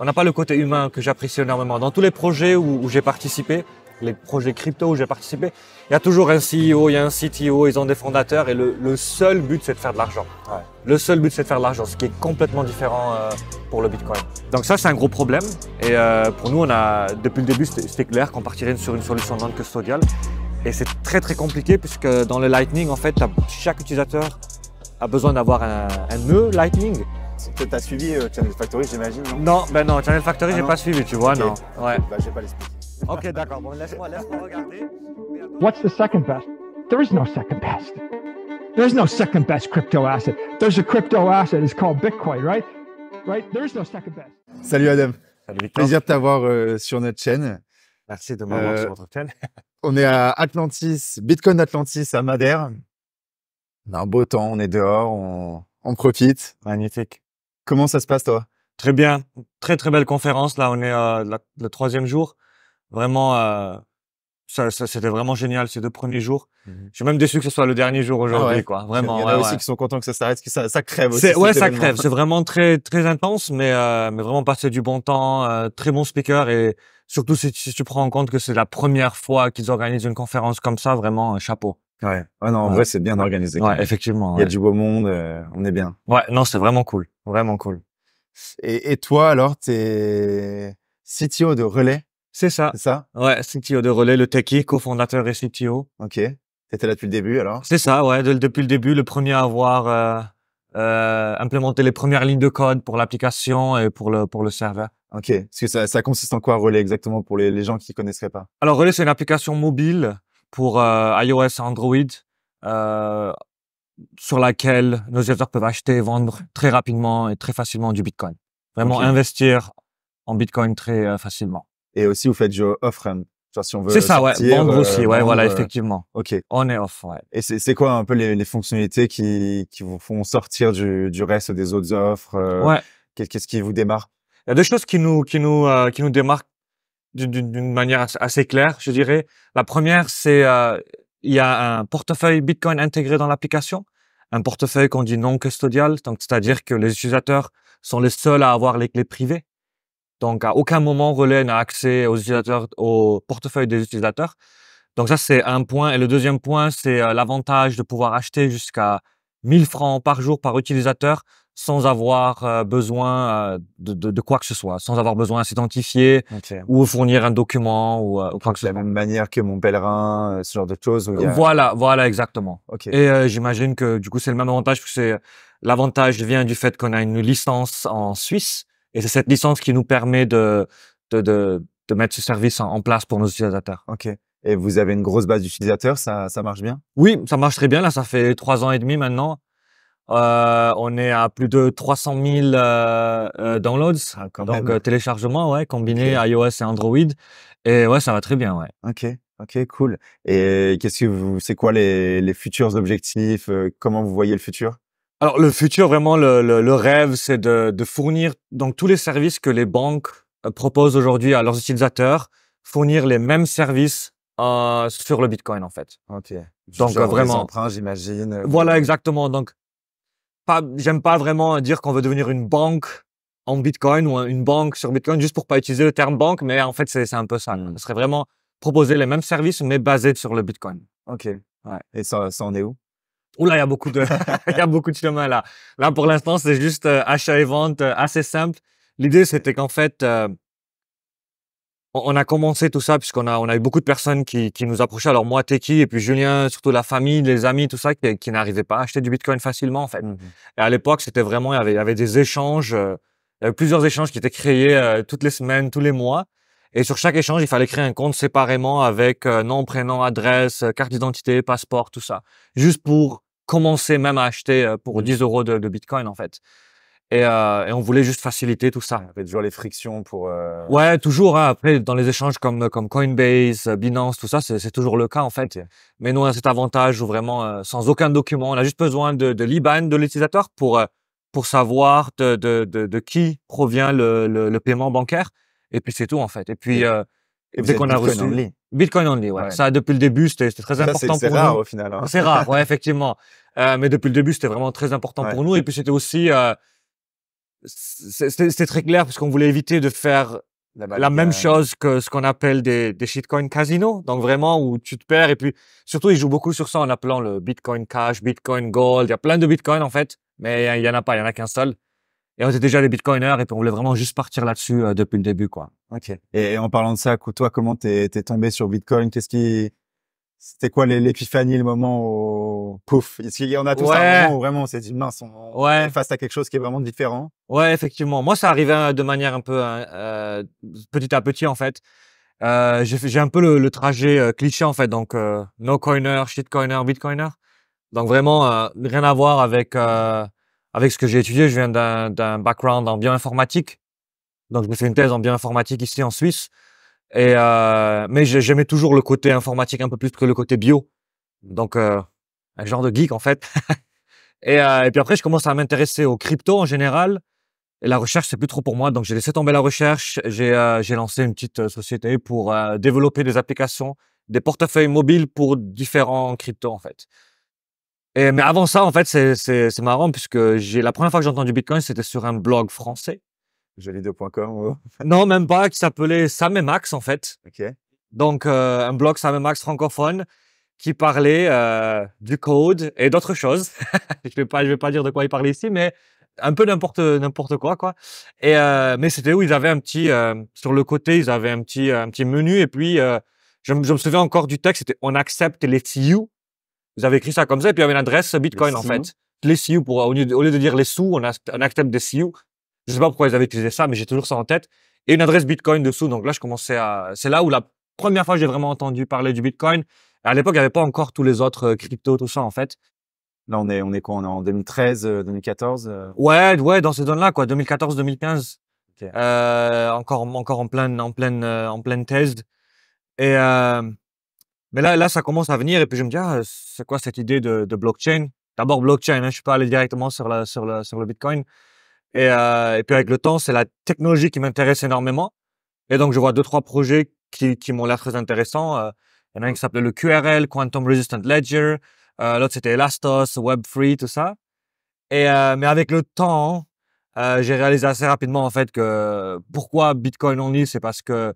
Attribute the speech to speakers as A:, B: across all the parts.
A: on n'a pas le côté humain que j'apprécie énormément. Dans tous les projets où, j'ai participé, les projets crypto où j'ai participé, il y a toujours un CEO, il y a un CTO, ils ont des fondateurs et le, seul but c'est de faire de l'argent. Le seul but c'est de faire de l'argent, ce qui est complètement différent euh, pour le Bitcoin. Donc ça c'est un gros problème et euh, pour nous on a depuis le début c'était clair qu'on partirait sur une solution non custodiale et c'est très très compliqué puisque dans le Lightning en fait chaque utilisateur a besoin d'avoir un, un nœud Lightning
B: tu as suivi euh,
A: Channel Factory, j'imagine, non Non, ben non, Channel Factory, ah j'ai pas suivi, tu vois, non. Ouais. bah, j'ai pas l'esprit. ok, d'accord, bon, laisse-moi laisse regarder. What's the second best? There is no second best. There's no second best crypto asset. There's a crypto asset, it's called Bitcoin, right? Right? There's no second best.
B: Salut Adam. Salut Victor. Plaisir de t'avoir euh, sur notre chaîne. Merci de m'avoir euh, sur votre chaîne. on est à Atlantis, Bitcoin Atlantis à Madère. On a un beau temps, on est dehors, on, on profite. Magnifique. Comment ça se passe, toi Très bien.
A: Très, très belle conférence. Là, on est euh, le troisième jour. Vraiment, euh, c'était vraiment génial ces deux premiers jours. Mmh Je suis même déçu que ce soit le dernier jour ah aujourd'hui, quoi. Vraiment. Il y en a aussi qui
B: sont contents que ça s'arrête, que ça, crève aussi. Ouais, ça crève. C'est
A: vraiment très, très intense, mais, euh, mais vraiment passer du bon temps, très bon speaker et surtout si, si tu prends en compte que c'est la première fois qu'ils organisent une conférence comme ça, vraiment, chapeau. Ouais. non, en vrai, c'est bien organisé. Ouais, effectivement. Il y a du beau monde, euh, on est bien. Ouais, non, c'est vraiment cool. Vraiment cool. Et, et toi, alors, t'es CTO de Relais? C'est ça. C'est ça? Ouais, CTO de Relais, le techie, cofondateur et CTO.
B: Ok. T'étais là depuis le début, alors?
A: C'est ça, ouais. depuis le début, le premier à avoir, euh, euh, implémenté les premières lignes de code pour l'application et pour le, pour le serveur.
B: Ok. Parce que ça, ça consiste en quoi Relais exactement pour les, les gens qui connaisseraient pas?
A: Alors, Relais, c'est une application mobile pour euh, iOS, Android, euh, sur laquelle nos utilisateurs peuvent acheter et vendre très rapidement et très facilement du Bitcoin. Vraiment investir en Bitcoin très euh, facilement.
B: Et aussi, vous faites du off-ramp. Si c'est ça, ouais. Vendre aussi, ouais, voilà, effectivement.
A: Ok. On est off,
B: Et c'est quoi un peu les, fonctionnalités qui, qui, vous font sortir du, reste des autres offres Ouais. Qu'est-ce qui vous démarre Il y a deux
A: choses qui nous, qui nous, qui nous démarquent d'une manière assez claire, je dirais. La première, c'est euh, il y a un portefeuille Bitcoin intégré dans l'application, un portefeuille qu'on dit non custodial, donc c'est-à-dire que les utilisateurs sont les seuls à avoir les clés privées. Donc à aucun moment Relais n'a accès aux utilisateurs, au portefeuille des utilisateurs. Donc ça c'est un point. Et le deuxième point, c'est euh, l'avantage de pouvoir acheter jusqu'à 1000 francs par jour par utilisateur sans avoir euh, besoin euh, de, de, de, quoi que ce soit, sans avoir besoin à s'identifier ou fournir un document ou, euh, quoi que ce soit. De la même manière que mon pèlerin, ce genre de choses. Voilà, voilà, exactement. Okay. Et j'imagine que du coup, c'est le même avantage, parce que c'est l'avantage vient du fait qu'on a une licence en Suisse, et c'est cette licence qui nous permet de, de, de, de mettre ce service en, place pour nos utilisateurs. OK. Et
B: vous avez une grosse base d'utilisateurs, ça, ça marche bien
A: Oui, ça marche très bien. Là, ça fait trois ans et demi maintenant. Euh, on est à plus de 300 000 euh, euh, downloads, ah, donc téléchargement téléchargements, ouais, combiné iOS et Android. Et ouais, ça va très bien, ouais. Ok, ok,
B: cool. Et qu'est-ce que vous, c'est quoi les, les, futurs objectifs Comment vous voyez le futur
A: Alors le futur, vraiment, le, le, rêve, c'est de, de, fournir donc tous les services que les banques proposent aujourd'hui à leurs utilisateurs, fournir les mêmes services sur le Bitcoin en fait. Ok. Donc vraiment. j'imagine. Voilà, exactement. Donc j'aime pas vraiment dire qu'on veut devenir une banque en Bitcoin ou une banque sur Bitcoin, juste pour pas utiliser le terme banque, mais en fait, c'est un peu ça. Hmm. Ce serait vraiment proposer les mêmes services, mais basés sur le Bitcoin. OK. Ouais. Et ça, ça en est où? Oula, il y a beaucoup de, il y a beaucoup de chemin là. Là, pour l'instant, c'est juste euh, achat et vente euh, assez simple. L'idée, c'était qu'en fait, euh, on a commencé tout ça puisqu'on a on a eu beaucoup de personnes qui, nous approchaient. Alors moi, Teki et puis Julien, surtout la famille, les amis, tout ça, qui, n'arrivaient pas à acheter du Bitcoin facilement en fait. Mmh et à l'époque, c'était vraiment il y, avait, des échanges, euh, il y avait plusieurs échanges qui étaient créés euh, toutes les semaines, tous les mois. Et sur chaque échange, il fallait créer un compte séparément avec euh, nom, prénom, adresse, carte d'identité, passeport, tout ça, juste pour commencer même à acheter pour 10 mmh euros de Bitcoin en fait. Et, euh, et, on voulait juste faciliter tout ça. Il y avait toujours les frictions pour. Euh... Ouais, toujours. Hein. après, dans les échanges comme comme Coinbase, euh, Binance, tout ça, c'est toujours le cas en fait. Mais nous, on a cet avantage où vraiment, euh, sans aucun document, on a juste besoin de, l'IBAN de l'utilisateur pour euh, pour savoir de, de, de, qui provient le, le, le, paiement bancaire. Et puis c'est tout en fait. Et puis dès qu'on a reçu only. Bitcoin only, ouais. Ça depuis le début, c'était très important pour nous. C'est rare au final. Hein. C'est rare, ouais, effectivement. mais depuis le début, c'était vraiment très important pour nous. Et puis c'était aussi c'était très clair parce qu'on voulait éviter de faire la, même chose que ce qu'on appelle des, des casino casinos. Donc vraiment où tu te perds et puis surtout ils jouent beaucoup sur ça en appelant le Bitcoin Cash, Bitcoin Gold. Il y a plein de Bitcoin en fait, mais il y en a pas, il y en a qu'un seul. Et on était déjà des bitcoiners et puis on voulait vraiment juste partir
B: là-dessus euh, depuis le début, quoi. Ok. Et en parlant de ça, toi, comment t'es tombé sur Bitcoin Qu'est-ce qui c'était quoi l'épiphanie, le moment où pouf y en a tous ouais. un moment où vraiment on s'est dit mince, on, est face à quelque chose qui est vraiment différent.
A: Ouais, effectivement. Moi, ça arrivait hein, de manière un peu hein, euh, petit à petit en fait. Euh, j'ai un peu le, trajet euh, cliché en fait, donc no coiner, shit coiner, bitcoiner. Donc vraiment rien à voir avec avec ce que j'ai étudié. Je viens d'un background en bioinformatique, donc je me fais une thèse en bioinformatique ici en Suisse. Et euh, mais j'aimais toujours le côté informatique un peu plus que le côté bio. Donc euh, un genre de geek en fait. et, euh, et, puis après, je commence à m'intéresser aux crypto en général. Et la recherche, c'est plus trop pour moi. Donc j'ai laissé tomber la recherche. J'ai euh, lancé une petite euh, société pour développer des applications, des portefeuilles mobiles pour différents cryptos en fait. Et, mais avant ça, en fait, c'est marrant puisque la première fois que j'ai entendu Bitcoin, c'était sur un blog français Jolido.com Non, même pas, qui s'appelait Sam et Max, en fait. OK. Donc, euh, un blog Sam Max francophone qui parlait euh, du code et d'autres choses. je vais pas, vais pas dire de quoi il parlait ici, mais un peu n'importe n'importe quoi quoi. Et euh, mais c'était où ils avaient un petit sur le côté, ils avaient un petit un petit menu et puis je, me souviens encore du texte, c'était on accepte les you Ils avaient écrit ça comme ça et puis il y avait une adresse Bitcoin en fait. Les CU pour au lieu, de dire les sous, on, accepte des CU. Je sais pas pourquoi ils avaient utilisé ça, mais j'ai toujours ça en tête. Et une adresse Bitcoin dessous. Donc là, je commençais à. C'est là où la première fois j'ai vraiment entendu parler du Bitcoin. À l'époque, il n'y avait pas encore tous les autres euh, cryptos, tout ça en fait. Là, on est, on est quoi On est en 2013, 2014 euh, euh? Ouais, ouais, dans ces zones-là, quoi. 2014, 2015. encore, encore en pleine, en pleine, en pleine thèse. Et mais là, là, ça commence à venir. Et puis je me dis, ah, c'est quoi cette idée de, blockchain D'abord blockchain. Hein. je suis pas allé directement sur, la, sur, sur le Bitcoin. Et, euh, et puis avec le temps, c'est la technologie qui m'intéresse énormément. Et donc, je vois deux, trois projets qui, qui m'ont l'air très intéressants. Euh, il y en a un qui s'appelait le QRL, Quantum Resistant Ledger. Euh, L'autre, c'était Elastos, Web3, tout ça. Et, euh, mais avec le temps, euh, j'ai réalisé assez rapidement, en fait, que pourquoi Bitcoin est, c'est parce que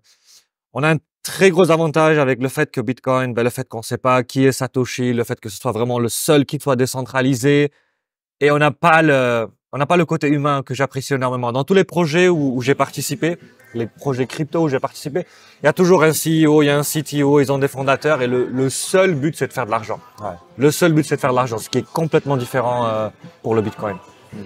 A: on a un très gros avantage avec le fait que Bitcoin, ben, le fait qu'on ne sait pas qui est Satoshi, le fait que ce soit vraiment le seul qui soit décentralisé. Et on n'a pas le, on n'a pas le côté humain que j'apprécie énormément. Dans tous les projets où, j'ai participé, les projets crypto où j'ai participé, il y a toujours un CEO, il y a un CTO, ils ont des fondateurs et le, seul but c'est de faire de l'argent. Le seul but c'est de faire de l'argent, ce qui est complètement différent euh, pour le Bitcoin. Hmm.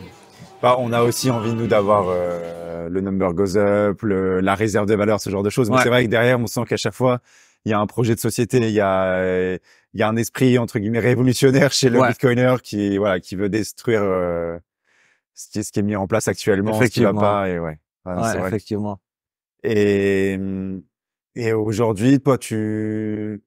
A: Bah, on a aussi envie
B: nous d'avoir euh, le number goes up, la réserve de valeur, ce genre de choses. Mais c'est vrai que derrière, on sent qu'à chaque fois, il y a un projet de société, il y a, il y un esprit entre guillemets révolutionnaire chez le Bitcoiner qui voilà qui veut détruire euh, ce qui, est, ce qui est mis en place actuellement, ce qui va pas. Et ouais. ouais effectivement. Et, mmh, et aujourd'hui, toi, tu.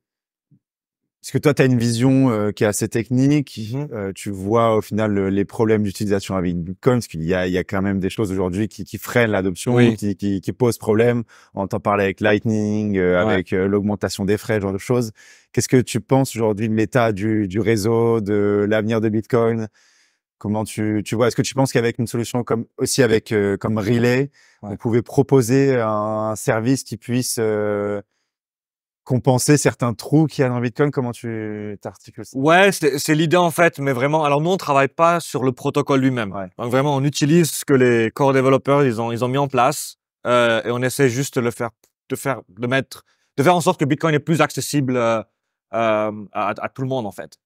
B: Parce que toi, tu as une vision euh, qui est assez technique. Mmh euh, tu vois au final les problèmes d'utilisation avec Bitcoin, parce qu'il y a, il y a quand même des choses aujourd'hui qui, qui freinent l'adoption, qui, qui, qui, posent problème. On t'en parlait avec Lightning, euh, avec l'augmentation des frais, ce genre de choses. Qu'est-ce que tu penses aujourd'hui de l'état du, du, réseau, de l'avenir de Bitcoin Comment tu, tu vois Est-ce que tu penses qu'avec une solution comme aussi avec euh, comme Relay, on pouvait proposer un, service qui puisse euh, compenser certains trous qu'il y a dans Bitcoin Comment tu t'articules
A: Ouais, c'est l'idée en fait, mais vraiment. Alors nous, on travaille pas sur le protocole lui-même. Donc vraiment, on utilise ce que les core développeurs ils ont ils ont mis en place euh, et on essaie juste de le faire, de faire, de mettre, de faire en sorte que Bitcoin est plus accessible à tout le monde en fait.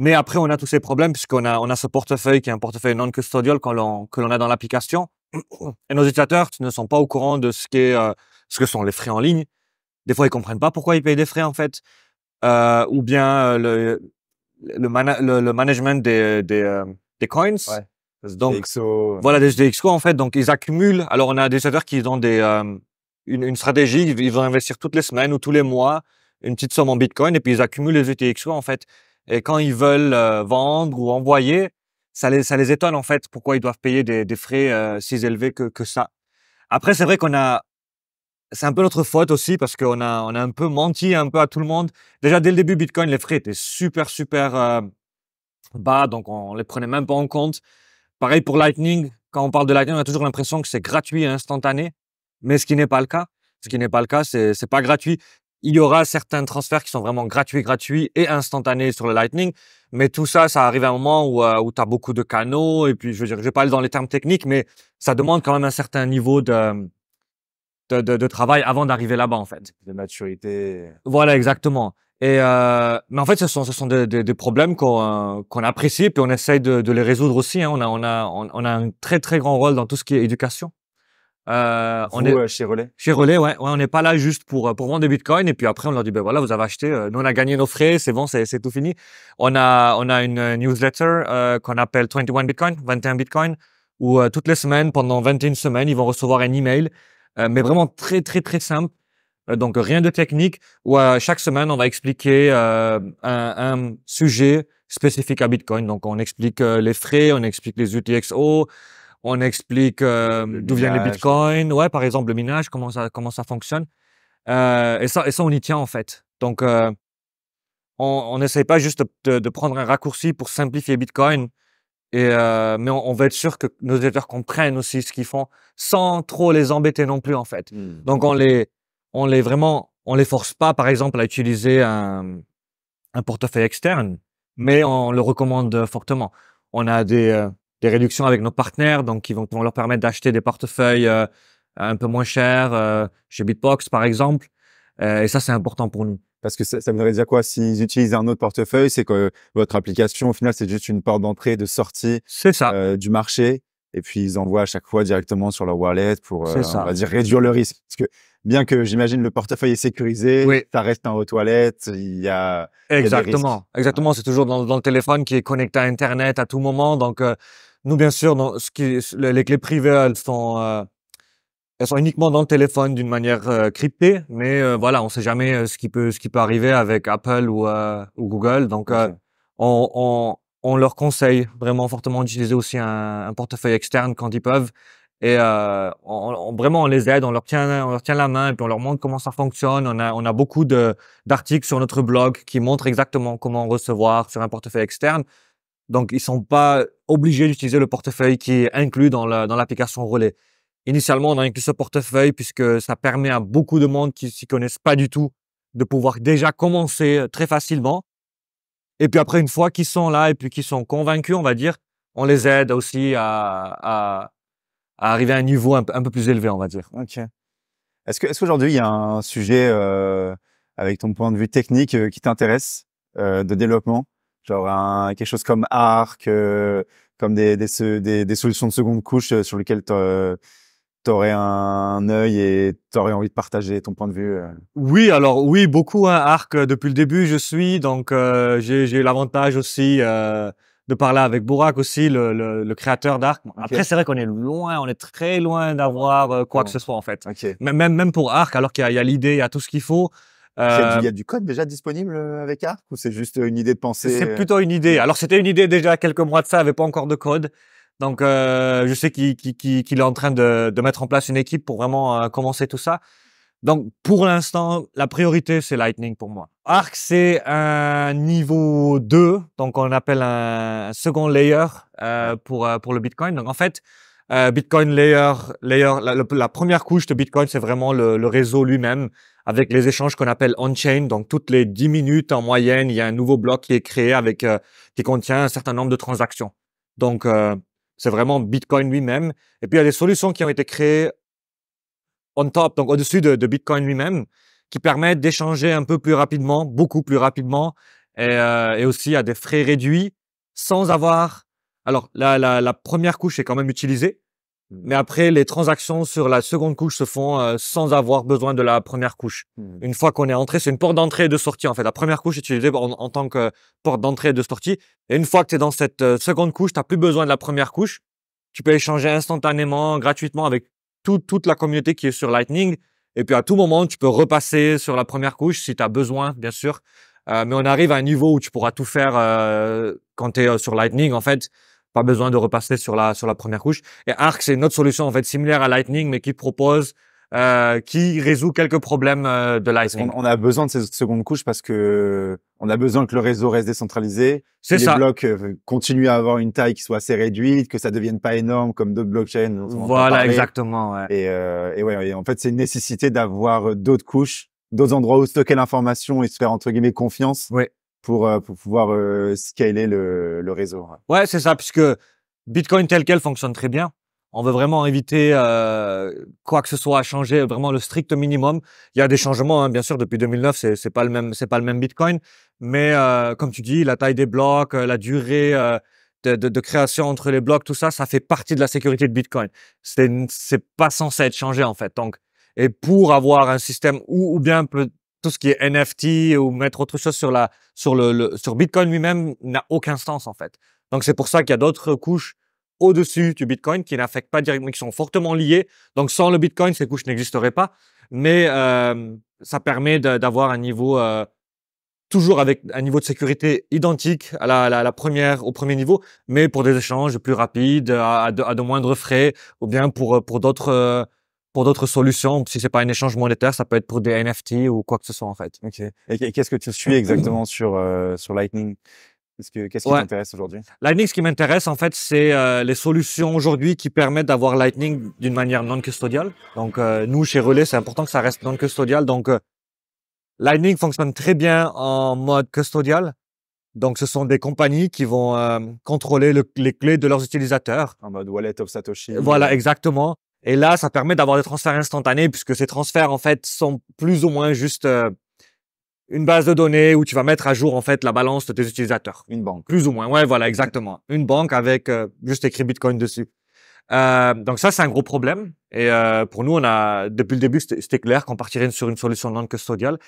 A: Mais après, on a tous ces problèmes puisqu'on a, on a ce portefeuille qui est un portefeuille non custodial que l'on a dans l'application. Et nos utilisateurs ne sont pas au courant de ce, euh, ce que sont les frais en ligne. Des fois, ils comprennent pas pourquoi ils payent des frais en fait. Euh, ou bien euh, le, le, management des, des, des coins. Donc, voilà, des XO en fait. Donc, ils accumulent. Alors, on a des utilisateurs qui ont des, une, une, stratégie. Ils vont investir toutes les semaines ou tous les mois une petite somme en Bitcoin et puis ils accumulent les UTXO, en fait. Et quand ils veulent euh, vendre ou envoyer, ça les, ça les étonne en fait pourquoi ils doivent payer des, frais euh, si élevés que, ça. Après, c'est vrai qu'on a, c'est un peu notre faute aussi parce qu'on a, on a un peu menti un peu à tout le monde. Déjà dès le début, Bitcoin, les frais étaient super super euh, bas, donc on les prenait même pas en compte. Pareil pour Lightning. Quand on parle de Lightning, on a toujours l'impression que c'est gratuit et instantané, mais ce qui n'est pas le cas. Ce qui n'est pas le cas, c'est, c'est pas gratuit. Il y aura certains transferts qui sont vraiment gratuits, gratuits et instantanés sur le Lightning. Mais tout ça, ça arrive à un moment où, euh, où tu as beaucoup de canaux. Et puis, je veux dire, je aller dans les termes techniques, mais ça demande quand même un certain niveau de, de, travail avant d'arriver là-bas, en fait. De maturité. Voilà, exactement. Et euh, mais en fait, ce sont, ce sont des, des, problèmes qu'on qu'on apprécie et on essaye de, les résoudre aussi. Hein. On, a, on, a, on, a un très très grand rôle dans tout ce qui est éducation. Euh, on est euh,
B: chez Relais. Chez Relais,
A: ouais, on n'est pas là juste pour euh, pour vendre des bitcoins et puis après on leur dit ben voilà vous avez acheté, nous on a gagné nos frais, c'est bon, c'est tout fini. On a on a une newsletter qu'on appelle 21 Bitcoin, 21 Bitcoin, où toutes les semaines pendant 21 semaines ils vont recevoir un email, mais vraiment très très très simple. donc rien de technique. Où chaque semaine on va expliquer un, sujet spécifique à Bitcoin. Donc on explique les frais, on explique les UTXO on explique euh, d'où viennent les bitcoins, ouais, par exemple le minage, comment ça, comment ça fonctionne. Euh, et, ça, et ça, on y tient en fait. Donc, euh, on n'essaye pas juste de, prendre un raccourci pour simplifier Bitcoin, et, mais on, veut être sûr que nos éditeurs comprennent aussi ce qu'ils font sans trop les embêter non plus en fait. Hmm. Donc, on les, on les vraiment, on les force pas par exemple à utiliser un, un portefeuille externe, mais on le recommande fortement. On a des des réductions avec nos partenaires, donc qui vont, leur permettre d'acheter des portefeuilles euh, un peu moins chers euh, chez Bitbox, par exemple. Euh, et ça, c'est important pour nous. Parce que ça, me voudrait dire quoi
B: S'ils utilisent un autre portefeuille, c'est que votre application, au final, c'est juste une porte d'entrée, de sortie ça. du marché. Et puis, ils envoient à chaque fois directement sur leur wallet pour, dire, réduire le risque. Parce que bien que j'imagine le portefeuille est sécurisé, ça reste en haute toilettes, il y
A: a. Exactement. exactement. C'est toujours dans, le téléphone qui est connecté à Internet à tout moment. Donc, nous, bien sûr, ce les clés privées, elles sont, euh, elles sont uniquement dans le téléphone d'une manière euh, cryptée, mais euh, voilà, on ne sait jamais ce qui peut, ce qui peut arriver avec Apple ou, Google. Donc, on, leur conseille vraiment fortement d'utiliser aussi un, portefeuille externe quand ils peuvent. Et vraiment, on les aide, on leur tient, on leur tient la main, et puis on leur montre comment ça fonctionne. On a, on a beaucoup d'articles sur notre blog qui montrent exactement comment recevoir sur un portefeuille externe. Donc, ils ne sont pas obligés d'utiliser le portefeuille qui est inclus dans l'application la, relais. Initialement, on a inclus ce portefeuille puisque ça permet à beaucoup de monde qui ne s'y connaissent pas du tout de pouvoir déjà commencer euh, très facilement. Et puis après, une fois qu'ils sont là et puis qu'ils sont convaincus, on va dire, on les aide aussi à, arriver à un niveau un, peu plus élevé, on va dire. Ok.
B: Est-ce qu'aujourd'hui, il y a un sujet euh, avec ton point de vue technique euh, qui t'intéresse de développement genre un, quelque chose comme Arc, euh, comme des, des, solutions de seconde couche euh, sur lesquelles aurais un œil et tu aurais envie de partager ton point de vue euh.
A: Oui, alors oui, beaucoup. Hein, Arc, depuis le début, je suis, donc j'ai eu l'avantage aussi de parler avec Bourak aussi, le, le, créateur d'Arc. Après, c'est vrai qu'on est loin, on est très loin d'avoir quoi que ce soit en fait. Même, même pour Arc, alors qu'il y a l'idée, il y a tout ce qu'il faut. Euh, il y a
B: du code déjà disponible euh, avec Arc ou c'est juste une idée de pensée C'est euh plutôt
A: une idée. Alors c'était une idée déjà quelques mois de ça, il avait pas encore de code. Donc je sais qu'il est en train de, mettre en place une équipe pour vraiment commencer tout ça. Donc pour l'instant, la priorité c'est Lightning pour moi. Arc c'est un niveau 2, donc on appelle un second layer pour pour le Bitcoin. Donc en fait, Bitcoin layer la, première couche de Bitcoin c'est vraiment le réseau lui-même avec les échanges qu'on appelle on-chain. Donc, toutes les 10 minutes en moyenne, il y a un nouveau bloc qui est créé avec, euh, qui contient un certain nombre de transactions. Donc, euh, c'est vraiment Bitcoin lui-même. Et puis, il y a des solutions qui ont été créées on top, donc au-dessus de, Bitcoin lui-même, qui permettent d'échanger un peu plus rapidement, beaucoup plus rapidement, et, euh, aussi à des frais réduits, sans avoir... Alors, la première couche est quand même utilisée, mais après, les transactions sur la seconde couche se font euh, sans avoir besoin de la première couche. Mmh. Une fois qu'on est entré, c'est une porte d'entrée et de sortie en fait. La première couche est utilisée en, tant que porte d'entrée et de sortie. Et une fois que tu es dans cette euh, seconde couche, tu n'as plus besoin de la première couche. Tu peux échanger instantanément, gratuitement avec toute la communauté qui est sur Lightning. Et puis à tout moment, tu peux repasser sur la première couche si tu as besoin, bien sûr. Euh, mais on arrive à un niveau où tu pourras tout faire quand tu es sur Lightning en fait. Pas besoin de repasser sur la, sur la première couche. Et Arc, c'est une autre solution, en fait, similaire à Lightning, mais qui propose euh, qui résout quelques problèmes euh, de Lightning.
B: On, a besoin de ces secondes couches parce que on a besoin que le réseau reste décentralisé, que les blocs euh, continuent à avoir une taille qui soit assez réduite, que ça devienne pas énorme comme d'autres blockchains. Voilà, exactement. Et, ouais, en fait, c'est une nécessité d'avoir d'autres couches, d'autres endroits où stocker l'information et se faire entre guillemets confiance. Ouais pour, euh, pour pouvoir euh, scaler le, le réseau.
A: Ouais, c'est ça, puisque Bitcoin tel quel fonctionne très bien. On veut vraiment éviter euh, quoi que ce soit à changer, vraiment le strict minimum. Il y a des changements, hein, bien sûr, depuis 2009, c'est c'est pas le même, c'est pas le même Bitcoin, mais euh, comme tu dis, la taille des blocs, euh, la durée de, de, création entre les blocs, tout ça, ça fait partie de la sécurité de Bitcoin. C'est c'est pas censé être changé en fait. Donc, et pour avoir un système ou, ou bien peut, tout ce qui est NFT ou mettre autre chose sur la sur le, sur Bitcoin lui-même n'a aucun sens en fait. Donc c'est pour ça qu'il y a d'autres couches au-dessus du Bitcoin qui n'affectent pas directement, qui sont fortement liées. Donc sans le Bitcoin, ces couches n'existeraient pas. Mais euh, ça permet d'avoir un niveau euh, toujours avec un niveau de sécurité identique à la, première, au premier niveau, mais pour des échanges plus rapides, à, de, moindres frais, ou bien pour euh, pour d'autres pour d'autres solutions. Si c'est pas un échange monétaire, ça peut être pour des NFT ou quoi que ce soit en fait. Ok. Et qu'est-ce que
B: tu suis exactement
A: sur euh, sur Lightning Qu'est-ce que, qui t'intéresse aujourd'hui Lightning, ce qui m'intéresse en fait, c'est euh, les solutions aujourd'hui qui permettent d'avoir Lightning d'une manière non custodiale. Donc euh, nous chez Relais, c'est important que ça reste non custodial. Donc Lightning fonctionne très bien en mode custodial. Donc, ce sont des compagnies qui vont contrôler les clés de leurs utilisateurs.
B: En mode wallet of Satoshi. Voilà,
A: exactement. Et là, ça permet d'avoir des transferts instantanés puisque ces transferts, en fait, sont plus ou moins juste euh, une base de données où tu vas mettre à jour, en fait, la balance de tes utilisateurs. Une banque. Plus ou moins. Ouais, voilà, exactement. Une banque avec euh, juste écrit Bitcoin dessus. Euh, donc ça, c'est un gros problème. Et pour nous, on a, depuis le début, c'était clair qu'on partirait sur une solution non custodiale.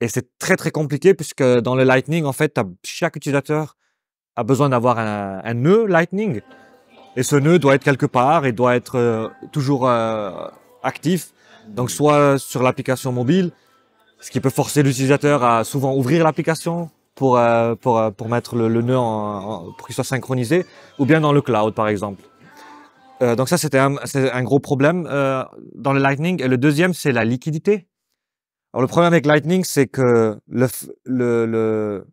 A: Et c'est très, très compliqué puisque dans le Lightning, en fait, chaque utilisateur a besoin d'avoir un, un nœud Lightning. Et ce nœud doit être quelque part et doit être euh, toujours euh, actif. Donc soit sur l'application mobile, ce qui peut forcer l'utilisateur à souvent ouvrir l'application pour, euh, pour, pour mettre le, nœud en, pour qu'il soit synchronisé, ou bien dans le cloud par exemple. donc ça c'était un, un gros problème dans le Lightning. Et le deuxième c'est la liquidité. Alors le problème avec Lightning c'est que le, le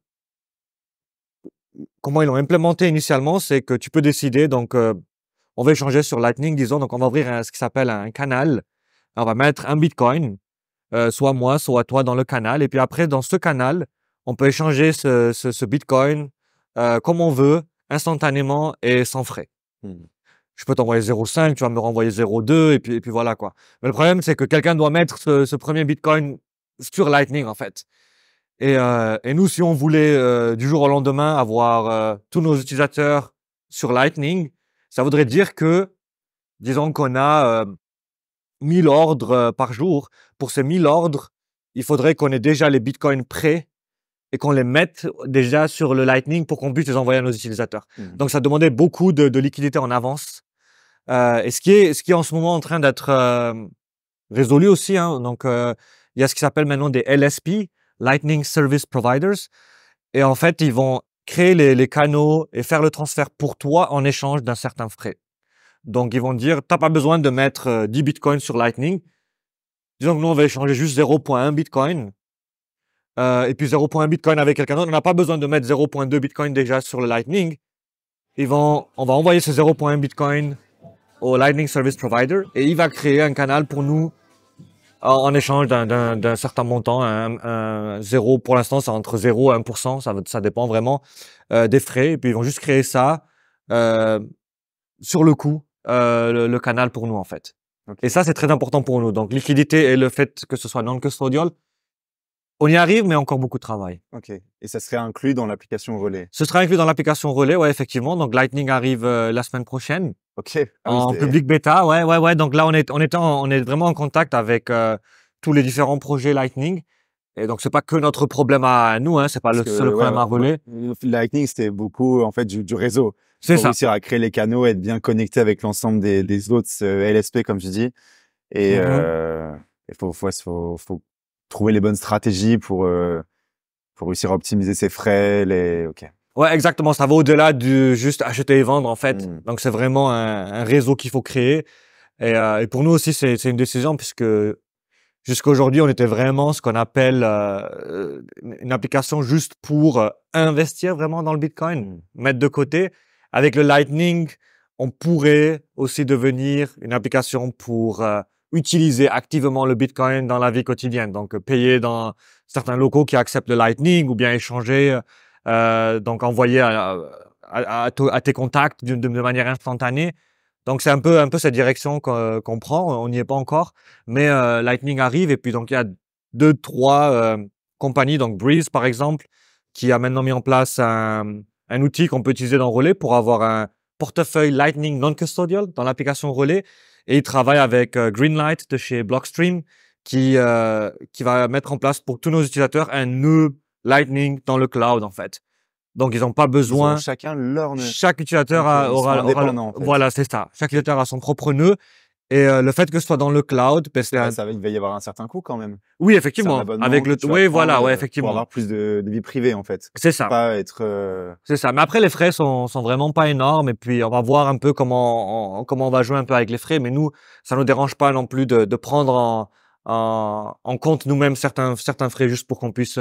A: comment ils l'ont implémenté initialement, c'est que tu peux décider, donc euh, on va échanger sur Lightning, disons, donc on va ouvrir ce qui s'appelle un canal, on va mettre un Bitcoin, euh, soit moi, soit toi dans le canal, et puis après dans ce canal, on peut échanger ce, Bitcoin euh, comme on veut, instantanément et sans frais. Hmm. Je peux t'envoyer 0,5, tu vas me renvoyer 0,2, et puis, puis voilà quoi. Mais le problème, c'est que quelqu'un doit mettre ce premier Bitcoin sur Lightning en fait. Euh, et, nous, si on voulait euh, du jour au lendemain avoir euh, tous nos utilisateurs sur Lightning, ça voudrait dire que, disons qu'on a 1000 ordres par jour. Pour ces 1000 ordres, il faudrait qu'on ait déjà les bitcoins prêts et qu'on les mette déjà sur le Lightning pour qu'on puisse les envoyer à nos utilisateurs. Mmh. Donc ça demandait beaucoup de, de liquidité en avance. et ce qui, est, ce qui est en ce moment en train d'être résolu aussi, hein. donc il y a ce qui s'appelle maintenant des LSP, Lightning Service Providers. Et en fait, ils vont créer les, canaux et faire le transfert pour toi en échange d'un certain frais. Donc, ils vont dire, n'as pas besoin de mettre 10 euh, bitcoins sur Lightning. Disons que nous, on va échanger juste 0.1 bitcoin. Euh, et puis 0.1 bitcoin avec quelqu'un d'autre. On n'a pas besoin de mettre 0.2 bitcoin déjà sur le Lightning. Ils vont, on va envoyer ce 0.1 bitcoin au Lightning Service Provider et il va créer un canal pour nous en, échange d'un certain montant, un, zéro pour l'instant, c'est entre 0 et 1%, ça, ça dépend vraiment euh, des frais. Et puis ils vont juste créer ça euh, sur le coup, euh, le, canal pour nous en fait. Et ça, c'est très important pour nous. Donc liquidité et le fait que ce soit non custodial, on y arrive, mais encore beaucoup de travail. Ok. Et
B: ça serait inclus dans l'application relais.
A: Ce sera inclus dans l'application relais, ouais, effectivement. Donc Lightning arrive euh, la semaine prochaine. Ah en public bêta, ouais, ouais, ouais. Donc là, on est, on est, en, on est vraiment en contact avec euh, tous les différents projets Lightning. Et donc, c'est pas que notre problème à nous, hein, c'est pas le seul problème à voler.
B: Lightning, c'était beaucoup, en fait, du, réseau. C'est ça. Réussir à créer les canaux, être bien connecté avec l'ensemble des, autres euh, LSP, comme je dis. Et il mm-hmm. euh, faut, faut, trouver les bonnes stratégies pour, pour réussir à optimiser ses frais. Les... OK.
A: Ouais, exactement. Ça va au-delà du juste acheter et vendre, en fait. Mm. Donc, c'est vraiment un, réseau qu'il faut créer. Et, euh, pour nous aussi, c'est une décision puisque jusqu'à aujourd'hui, on était vraiment ce qu'on appelle euh, une application juste pour euh, investir vraiment dans le Bitcoin, mm. mettre de côté. Avec le Lightning, on pourrait aussi devenir une application pour utiliser activement le Bitcoin dans la vie quotidienne. Donc, payer dans certains locaux qui acceptent le Lightning ou bien échanger euh, donc envoyé euh, à, à, tes contacts de, de, manière instantanée. Donc c'est un peu, un peu cette direction qu'on prend, on n'y est pas encore, mais euh, Lightning arrive et puis donc il y a deux, trois compagnies, donc Breeze par exemple, qui a maintenant mis en place un, outil qu'on peut utiliser dans Relais pour avoir un portefeuille Lightning non-custodial dans l'application Relais et il travaille avec Greenlight de chez Blockstream qui, qui va mettre en place pour tous nos utilisateurs un nœud Lightning dans le cloud, en fait. Donc, ils n'ont pas besoin. chacun
B: leur nœud. Chaque utilisateur euh, aura, aura en Voilà,
A: c'est ça. Chaque utilisateur a son propre nœud. Et euh, le fait que ce soit dans le cloud, parce ça va, il va y avoir un certain coût quand même. Oui, effectivement. Avec le, oui, voilà, ouais, euh, effectivement. Pour avoir
B: plus de, vie privée en fait. C'est ça. Pas être.
A: C'est ça. Mais après, les frais sont sont vraiment pas énormes. Et puis, on va voir un peu comment on, comment on va jouer un peu avec les frais. Mais nous, ça nous dérange pas non plus de, prendre en en compte nous-mêmes certains certains frais juste pour qu'on puisse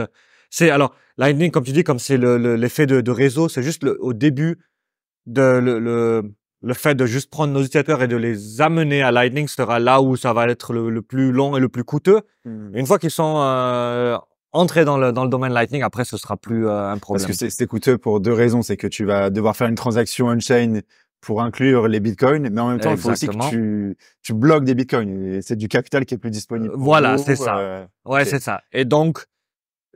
A: c'est alors Lightning, comme tu dis, comme c'est l'effet de, réseau, c'est juste au début de le, fait de juste prendre nos utilisateurs et de les amener à Lightning sera là où ça va être le, plus long et le plus coûteux. Mmh. Une fois qu'ils sont euh, entrés dans le, domaine Lightning, après, ce sera plus euh, un problème. Parce que
B: c'est coûteux pour deux raisons. C'est que tu vas devoir faire une transaction on-chain pour inclure les bitcoins, mais en même temps, il faut aussi que tu, bloques des bitcoins. C'est du capital qui est plus disponible.
A: Euh, voilà, c'est ça. ouais, c'est ça. Et donc,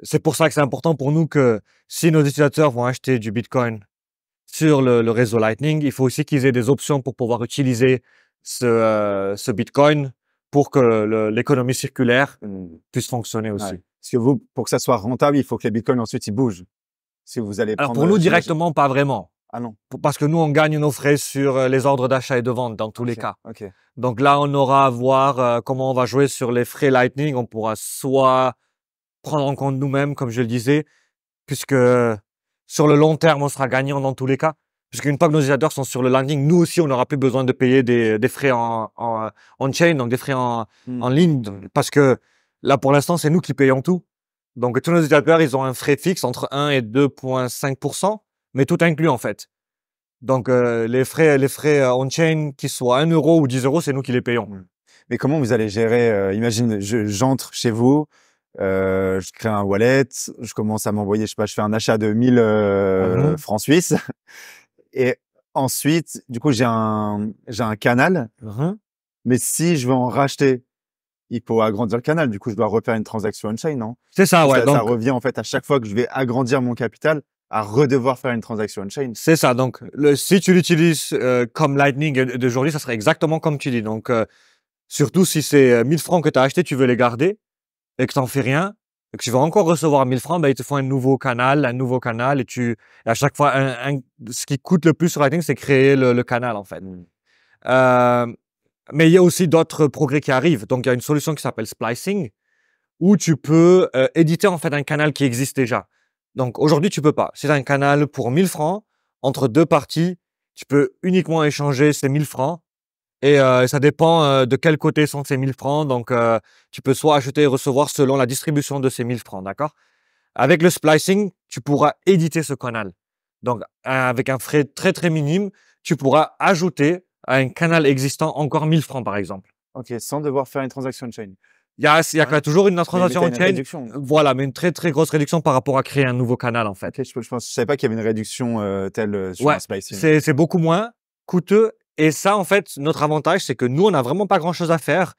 A: c'est pour ça que c'est important pour nous que si nos utilisateurs vont acheter du Bitcoin sur le, réseau Lightning, il faut aussi qu'ils aient des options pour pouvoir utiliser ce, euh, Bitcoin pour que l'économie circulaire mmh. puisse fonctionner aussi. vous, pour que ça soit rentable, il faut que les bitcoins ensuite ils bougent.
B: Si vous allez Alors pour nous directement,
A: pas vraiment. Ah non. Parce que nous on gagne nos frais sur euh, les ordres d'achat et de vente dans tous les cas. Ok. Donc là on aura à voir euh, comment on va jouer sur les frais Lightning. On pourra soit prendre en compte nous-mêmes, comme je le disais, puisque sur le long terme, on sera gagnant dans tous les cas. Puisqu'une fois que nos utilisateurs sont sur le landing, nous aussi, on n'aura plus besoin de payer des, frais en, en, chain, donc des frais hmm. en, ligne, parce que là, pour l'instant, c'est nous qui payons tout. Donc, tous nos utilisateurs, ils ont un frais fixe entre 1 et 2,5%, mais tout inclus, en fait. Donc, euh, les frais, les frais on-chain, euh, qu'ils soient 1 euro ou 10 euros, c'est nous qui les payons. Hmm. Mais comment vous allez gérer euh, Imagine,
B: j'entre chez vous, euh, je crée un wallet, je commence à m'envoyer, je sais pas, je fais un achat de 1000 ah euh, francs suisses. Et ensuite, du coup, j'ai un, j'ai un canal. Hein? Mais si je veux en racheter, il faut agrandir le canal. Du coup, je dois refaire une transaction on-chain, non? C'est ça, ouais. Ça, donc... ça revient, en fait, à chaque fois que je vais agrandir mon
A: capital, à redevoir faire une transaction on-chain. C'est ça. Donc, le, si tu l'utilises euh, comme Lightning de d'aujourd'hui, ça serait exactement comme tu dis. Donc, euh, surtout si c'est 1000 francs que tu as acheté, tu veux les garder et que t'en fais rien, et que tu vas encore recevoir 1000 francs, ben, ils te font un nouveau canal, un nouveau canal, et tu, à chaque fois, ce qui coûte le plus sur Lightning, c'est créer le, canal, en fait. Mmh. Euh, mais il y a aussi d'autres progrès qui arrivent. Donc, il y a une solution qui s'appelle splicing, où tu peux euh, éditer, en fait, un canal qui existe déjà. Donc, aujourd'hui, tu peux pas. C'est un canal pour 1000 francs, entre deux parties, tu peux uniquement échanger ces 1000 francs et, euh, ça dépend euh, de quel côté sont ces 1000 francs. Donc, euh, tu peux soit acheter et recevoir selon la distribution de ces 1000 francs, d'accord Avec le splicing, tu pourras éditer ce canal. Donc, avec un frais très, très minime, tu pourras ajouter à un canal existant encore 1000 francs, par exemple.
B: OK, sans devoir faire une transaction chain.
A: Il y a, y a toujours une transaction chain. voilà, mais une très très grosse réduction par rapport à créer un nouveau canal en fait. je, ne savais pas qu'il y avait une réduction telle sur ouais, C'est beaucoup moins coûteux et ça, en fait, notre avantage, c'est que nous, on n'a vraiment pas grand-chose à faire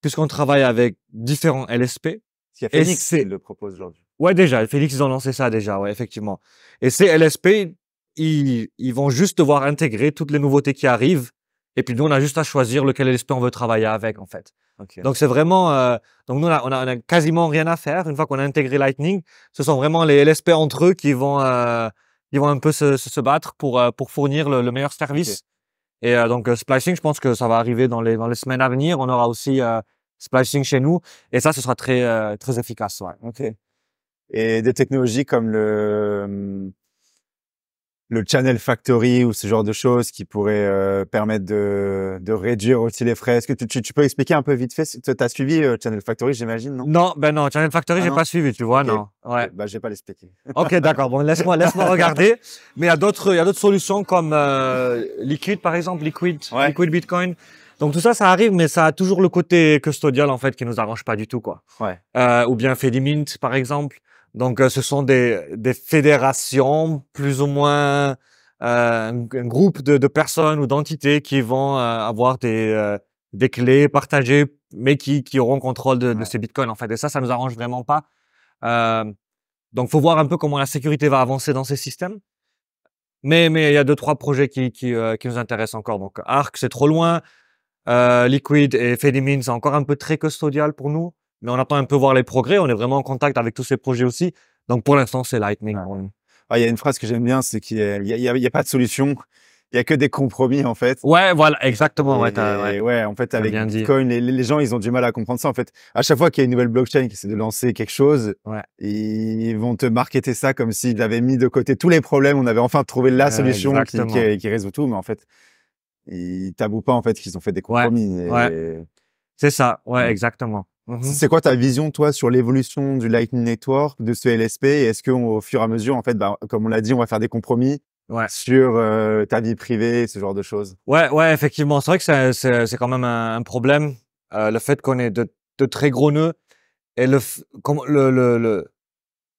A: puisqu'on travaille avec différents LSP. Il y a Félix qui
B: le propose aujourd'hui.
A: Ouais, déjà, Félix, ils ont lancé ça déjà, ouais, effectivement. Et ces LSP, ils, vont juste devoir intégrer toutes les nouveautés qui arrivent. Et puis nous, on a juste à choisir lequel LSP on veut travailler avec, en fait. Donc c'est vraiment, euh, donc nous on a, quasiment rien à faire une fois qu'on a intégré Lightning. Ce sont vraiment les LSP entre eux qui vont, euh, ils vont un peu se, battre pour euh, pour fournir le, meilleur service. Et euh, donc, euh, splicing, je pense que ça va arriver dans les, dans les semaines à venir. On aura aussi euh, splicing chez nous. Et ça, ce sera très, très efficace. Ouais. OK.
B: Et des technologies comme le hum, le channel factory ou ce genre de choses qui pourraient euh, permettre de, de, réduire aussi les frais. Est-ce que tu, peux expliquer un peu vite fait Tu as suivi euh, Channel
A: Factory, j'imagine, non Non, ben non, Channel Factory, je ah j'ai pas suivi, tu vois, non. Ouais. Ben, bah, j'ai pas l'expliquer. ok, d'accord. Bon, laisse-moi, laisse-moi regarder. Mais il y a d'autres, il y a d'autres solutions comme euh, Liquid, par exemple, Liquid, Liquid Bitcoin. Donc tout ça, ça arrive, mais ça a toujours le côté custodial en fait qui nous arrange pas du tout, quoi. ou bien Fedimint, par exemple. Donc, euh, ce sont des, fédérations plus ou moins euh, un, groupe de, personnes ou d'entités qui vont euh, avoir des, clés partagées, mais qui, qui auront contrôle de, ces bitcoins. En fait, et ça, ça nous arrange vraiment pas. donc, faut voir un peu comment la sécurité va avancer dans ces systèmes. Mais mais il y a deux trois projets qui nous intéressent encore. Donc, Arc, c'est trop loin. Liquid et Fedimin, c'est encore un peu très custodial pour nous. Mais on attend un peu voir les progrès. On est vraiment en contact avec tous ces projets aussi. Donc pour l'instant, c'est Lightning.
B: Ah, il y a une phrase que j'aime bien, c'est qu'il n'y a, pas de solution. Il n'y a que des compromis, en fait.
A: Ouais, voilà, exactement. ouais, en fait, avec Bitcoin,
B: les, gens, ils ont du mal à comprendre ça. En fait, à chaque fois qu'il y a une nouvelle blockchain qui essaie de lancer quelque chose, ils vont te marketer ça comme s'ils avaient mis de côté tous les problèmes. On avait enfin trouvé la solution qui, résout tout. Mais en fait,
A: ils tabouent pas, en fait, qu'ils ont fait des compromis. C'est ça. ouais. Mm. exactement. Mmh c'est quoi ta
B: vision, toi, sur l'évolution du Lightning Network, de ce LSP Et est-ce qu'au fur et à mesure, en fait, bah, comme on l'a dit, on va faire des compromis sur euh, ta vie privée, ce genre de choses
A: Ouais, ouais, effectivement. C'est vrai que c'est quand même un, problème, euh, le fait qu'on ait de, très gros nœuds et le, le,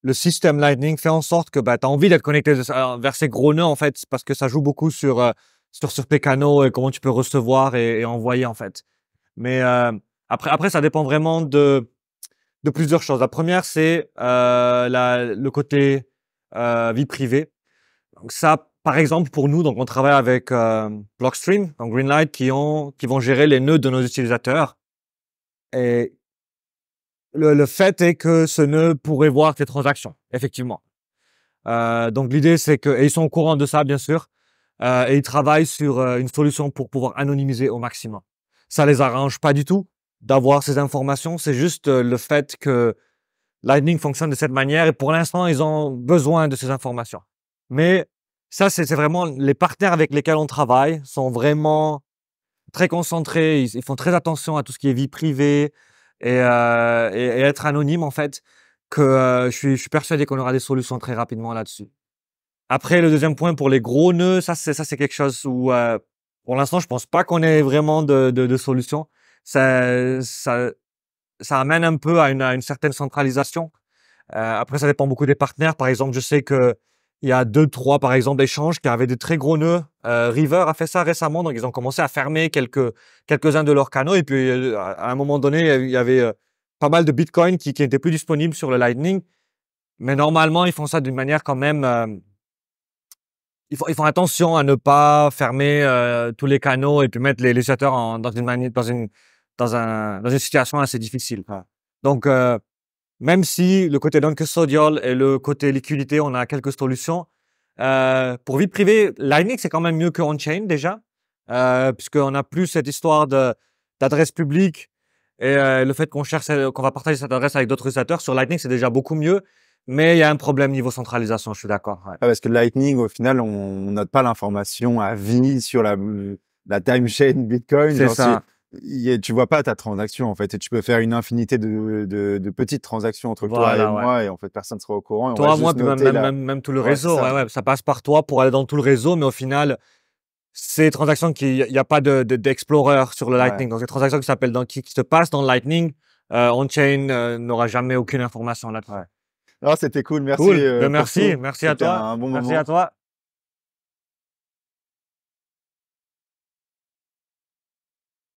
A: le, système Lightning fait en sorte que bah, tu as envie d'être connecté euh, vers ces gros nœuds, en fait, parce que ça joue beaucoup sur, sur, sur tes canaux et comment tu peux recevoir et envoyer, en fait. Mais après, après, ça dépend vraiment de, de plusieurs choses. La première, c'est euh, le côté euh, vie privée. Donc ça, par exemple, pour nous, donc on travaille avec euh, Blockstream, donc Greenlight, qui, ont, qui vont gérer les nœuds de nos utilisateurs. Et le, le fait est que ce nœud pourrait voir tes transactions, effectivement. donc l'idée, c'est que, et ils sont au courant de ça, bien sûr, et ils travaillent sur une solution pour pouvoir anonymiser au maximum. Ça les arrange pas du tout, d'avoir ces informations. C'est juste euh, le fait que Lightning fonctionne de cette manière et pour l'instant, ils ont besoin de ces informations. Mais ça, c'est vraiment les partenaires avec lesquels on travaille sont vraiment très concentrés. Ils, font très attention à tout ce qui est vie privée et, euh, être anonyme en fait. Que euh, je, suis, persuadé qu'on aura des solutions très rapidement là-dessus. Après, le deuxième point pour les gros nœuds, ça c'est ça c'est quelque chose où euh, pour l'instant je pense pas qu'on ait vraiment de, de, de solution ça, ça, ça amène un peu à une, certaine centralisation. Euh, après, ça dépend beaucoup des partenaires. Par exemple, je sais que il y a deux, trois, par exemple, échanges qui avaient des très gros nœuds. Euh, River a fait ça récemment, donc ils ont commencé à fermer quelques quelques-uns de leurs canaux. Et puis, euh, à un moment donné, il y avait pas mal de Bitcoin qui n'étaient plus disponibles sur le Lightning. Mais normalement, ils font ça d'une manière quand même. Ils font, ils font, attention à ne pas fermer tous les canaux et puis mettre les législateurs dans une manière dans une dans, dans une situation assez difficile. Donc, euh, même si le côté non-custodial et le côté liquidité, on a quelques solutions, euh, pour vie privée, Lightning, c'est quand même mieux que on-chain déjà, euh, puisqu'on n'a plus cette histoire d'adresse publique et le fait qu'on cherche, qu'on va partager cette adresse avec d'autres utilisateurs. Sur Lightning, c'est déjà beaucoup mieux. Mais il y a un problème niveau centralisation, je suis d'accord. Ah,
B: parce que Lightning, au final, on, n'a pas l'information à vie sur la, la time chain Bitcoin. C'est ça tu tu vois pas ta transaction en fait et tu peux faire une infinité de, petites transactions entre toi et moi et en fait personne ne sera au courant. toi, moi, même, tout le réseau,
A: ça. passe par toi pour aller dans tout le réseau, mais au final, ces transactions qui, il n'y a pas d'explorer sur le Lightning, donc ces transactions qui s'appellent qui, qui se passent dans le Lightning, euh, on-chain euh, n'aura jamais aucune information là-dessus.
B: c'était cool, merci. Euh, ben, merci, merci à toi. bon merci à
A: toi.